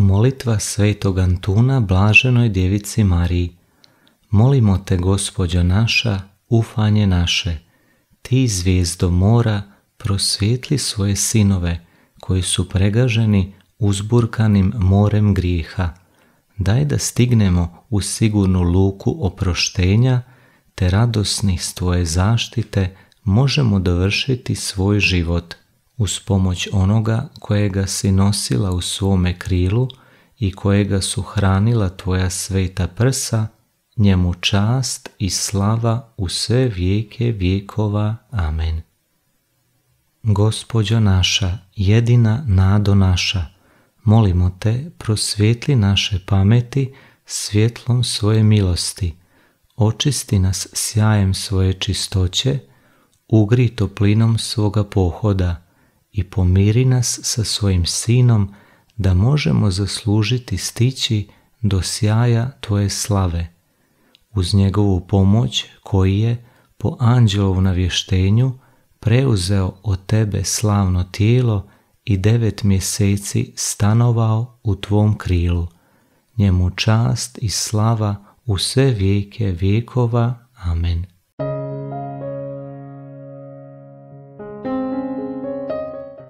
Molitva svetog Antuna blaženoj djevici Mariji. Molimo te, gospođo naša, ufanje naše. Ti, zvijezdo mora, prosvjetli svoje sinove, koji su pregaženi uzburkanim morem grijeha. Daj da stignemo u sigurnu luku oproštenja, te radosni s tvoje zaštite možemo dovršiti svoj život – uz pomoć onoga kojega si nosila u svome krilu i kojega su hranila tvoja sveta prsa, njemu čast i slava u sve vijeke vijekova. Amen. Gospođo naša, jedina nado naša, molimo te, prosvjetli naše pameti svjetlom svoje milosti, očisti nas sjajem svoje čistoće, ugri toplinom svoga pohoda, i pomiri nas sa svojim sinom da možemo zaslužiti stići do sjaja tvoje slave uz njegovu pomoć koji je po anđelovu navještenju preuzeo od tebe slavno tijelo i devet mjeseci stanovao u tvom krilu. Njemu čast i slava u sve vijeke vijekova. Amen.